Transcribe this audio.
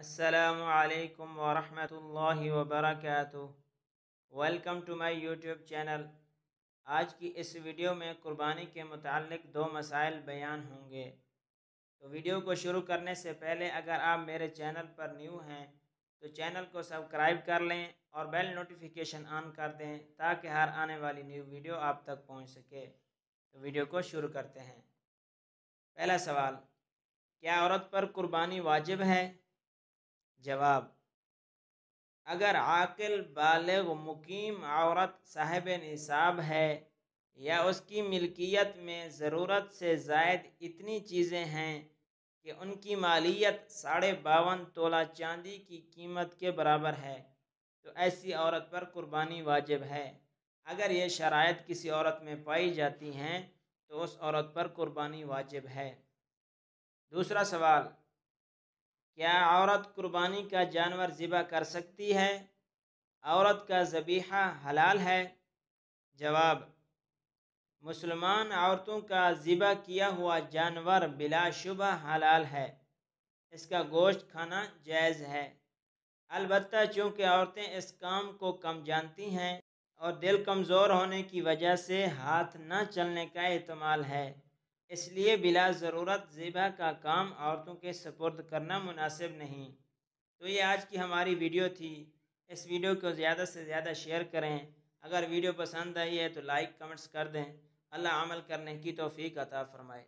असलकम वरहमल वबरक welcome to my YouTube channel आज की इस वीडियो में कुर्बानी के मुतल दो मसाइल बयान होंगे तो वीडियो को शुरू करने से पहले अगर आप मेरे चैनल पर न्यू हैं तो चैनल को सब्सक्राइब कर लें और बेल नोटिफिकेशन ऑन कर दें ताकि हर आने वाली न्यू वीडियो आप तक पहुंच सके तो वीडियो को शुरू करते हैं पहला सवाल क्या औरत पर कुर्बानी वाजिब है जवाब अगर आकिल बालग मुकीम औरत साहब निसाब है या उसकी मिल्कियत में ज़रूरत से जायद इतनी चीज़ें हैं कि उनकी मालियत साढ़े बावन तोला चांदी की कीमत के बराबर है तो ऐसी औरत पर कुर्बानी वाजिब है अगर ये शरात किसी औरत में पाई जाती हैं तो उस औरत पर कुर्बानी वाजिब है दूसरा सवाल क्या औरत कुर्बानी का जानवर ज़िबा कर सकती है औरत का जबीहा हलाल है जवाब मुसलमान औरतों का ज़िबा किया हुआ जानवर बिलाशुबा हलाल है इसका गोश्त खाना जायज़ है अलबत् चूँकि औरतें इस काम को कम जानती हैं और दिल कमज़ोर होने की वजह से हाथ न चलने का अहतमाल है इसलिए बिला ज़रूरत ज़िबा का काम औरतों के सपुर्द करना मुनासिब नहीं तो ये आज की हमारी वीडियो थी इस वीडियो को ज़्यादा से ज़्यादा शेयर करें अगर वीडियो पसंद आई है तो लाइक कमेंट्स कर दें अल्लाह अमल करने की तोफ़ी अता फ़रमाए